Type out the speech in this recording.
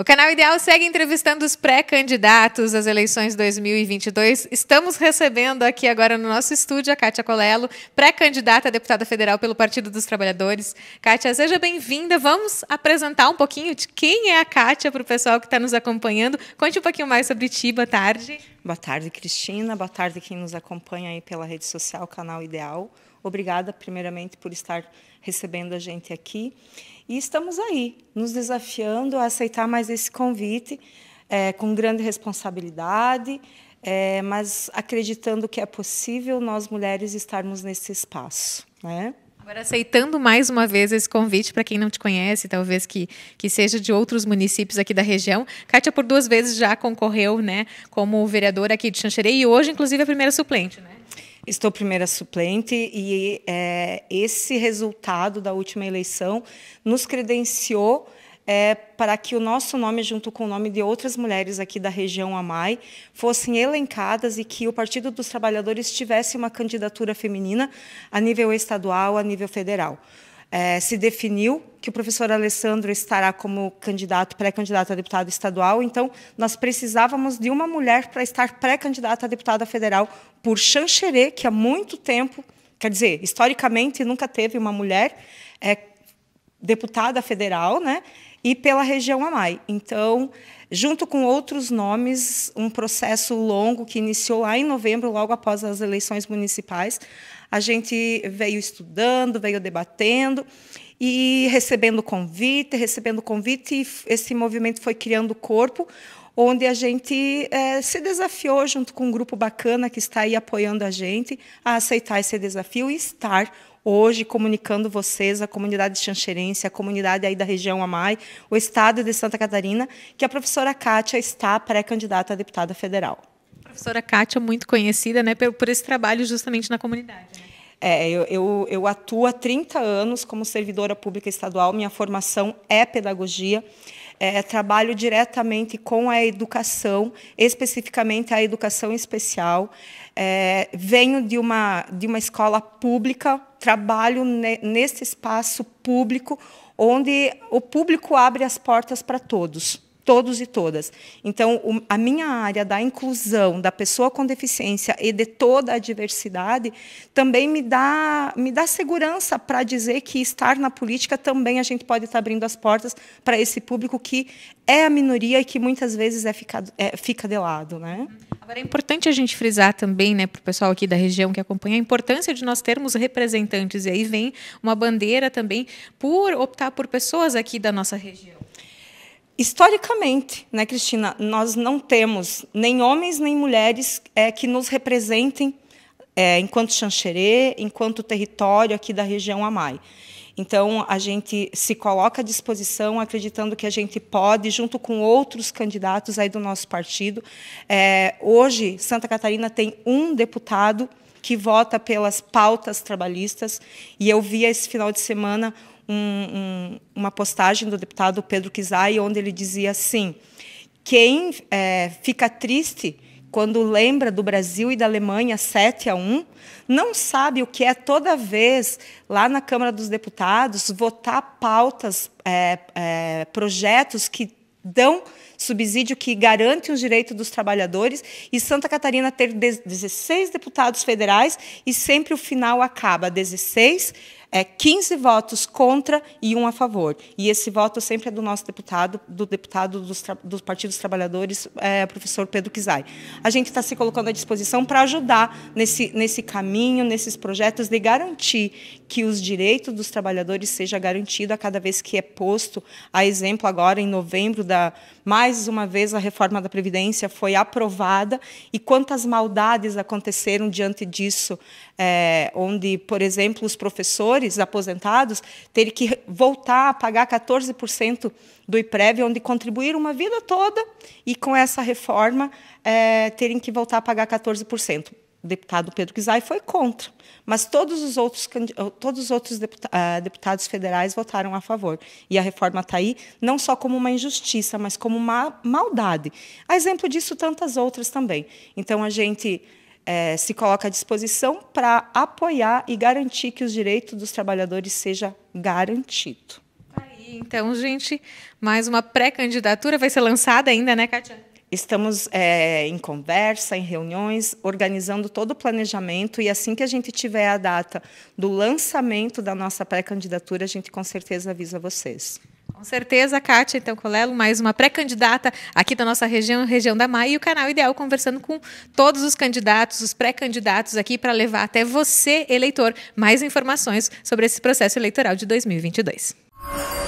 O canal Ideal segue entrevistando os pré-candidatos às eleições 2022. Estamos recebendo aqui agora no nosso estúdio a Kátia Colelo, pré-candidata a deputada federal pelo Partido dos Trabalhadores. Kátia, seja bem-vinda. Vamos apresentar um pouquinho de quem é a Kátia para o pessoal que está nos acompanhando. Conte um pouquinho mais sobre ti. Boa tarde. Boa tarde, Cristina. Boa tarde quem nos acompanha aí pela rede social Canal Ideal. Obrigada, primeiramente, por estar recebendo a gente aqui. E estamos aí, nos desafiando a aceitar mais esse convite, é, com grande responsabilidade, é, mas acreditando que é possível nós mulheres estarmos nesse espaço. Né? Agora, aceitando mais uma vez esse convite, para quem não te conhece, talvez que, que seja de outros municípios aqui da região, Kátia por duas vezes já concorreu né, como vereadora aqui de Xanxerê e hoje, inclusive, é a primeira suplente. Né? Estou primeira suplente e é, esse resultado da última eleição nos credenciou é, para que o nosso nome, junto com o nome de outras mulheres aqui da região AMAI, fossem elencadas e que o Partido dos Trabalhadores tivesse uma candidatura feminina a nível estadual, a nível federal. É, se definiu que o professor Alessandro estará como candidato, pré-candidato a deputado estadual, então nós precisávamos de uma mulher para estar pré-candidata a deputada federal por Xanxerê, que há muito tempo, quer dizer, historicamente nunca teve uma mulher é, deputada federal, né? e pela região AMAI. Então, junto com outros nomes, um processo longo que iniciou lá em novembro, logo após as eleições municipais. A gente veio estudando, veio debatendo e recebendo convite, recebendo convite, e esse movimento foi criando corpo, onde a gente é, se desafiou, junto com um grupo bacana que está aí apoiando a gente, a aceitar esse desafio e estar hoje comunicando vocês, a comunidade de Xanxerência, a comunidade aí da região AMAI, o estado de Santa Catarina, que a professora Kátia está pré-candidata a deputada federal. A professora Kátia, muito conhecida né, por, por esse trabalho justamente na comunidade. Né? É, eu, eu, eu, atuo há 30 anos como servidora pública estadual, minha formação é pedagogia. É, é, trabalho diretamente com a educação, especificamente a educação especial. É, venho de uma, de uma escola pública trabalho nesse espaço público, onde o público abre as portas para todos todos e todas. Então, o, a minha área da inclusão da pessoa com deficiência e de toda a diversidade também me dá, me dá segurança para dizer que estar na política também a gente pode estar tá abrindo as portas para esse público que é a minoria e que muitas vezes é, é fica de lado. Né? Agora, é importante a gente frisar também, né, para o pessoal aqui da região que acompanha, a importância de nós termos representantes. E aí vem uma bandeira também por optar por pessoas aqui da nossa região historicamente, né, Cristina, nós não temos nem homens nem mulheres é, que nos representem é, enquanto Xanxerê, enquanto território aqui da região Amai. Então, a gente se coloca à disposição, acreditando que a gente pode, junto com outros candidatos aí do nosso partido. É, hoje, Santa Catarina tem um deputado que vota pelas pautas trabalhistas, e eu vi esse final de semana um, um, uma postagem do deputado Pedro Kizai, onde ele dizia assim: quem é, fica triste quando lembra do Brasil e da Alemanha 7 a 1, não sabe o que é toda vez lá na Câmara dos Deputados votar pautas, é, é, projetos que dão subsídio que garante os direitos dos trabalhadores, e Santa Catarina ter 16 deputados federais, e sempre o final acaba 16 é, 15 votos contra e um a favor. E esse voto sempre é do nosso deputado, do deputado dos, dos Partidos Trabalhadores, é, professor Pedro Kizai. A gente está se colocando à disposição para ajudar nesse, nesse caminho, nesses projetos de garantir que os direitos dos trabalhadores sejam garantidos a cada vez que é posto. A exemplo, agora em novembro, da mais mais uma vez a reforma da Previdência foi aprovada e quantas maldades aconteceram diante disso, é, onde, por exemplo, os professores aposentados terem que voltar a pagar 14% do IPREV, onde contribuíram uma vida toda, e com essa reforma é, terem que voltar a pagar 14% o deputado Pedro Guizai foi contra, mas todos os outros, todos os outros ah, deputados federais votaram a favor. E a reforma está aí não só como uma injustiça, mas como uma maldade. A exemplo disso, tantas outras também. Então, a gente é, se coloca à disposição para apoiar e garantir que os direitos dos trabalhadores sejam garantidos. Tá então, gente, mais uma pré-candidatura vai ser lançada ainda, né, Katia? Estamos é, em conversa, em reuniões, organizando todo o planejamento e assim que a gente tiver a data do lançamento da nossa pré-candidatura, a gente com certeza avisa vocês. Com certeza, Kátia então Colelo, mais uma pré-candidata aqui da nossa região, região da Mai, e o canal Ideal conversando com todos os candidatos, os pré-candidatos aqui para levar até você, eleitor, mais informações sobre esse processo eleitoral de 2022.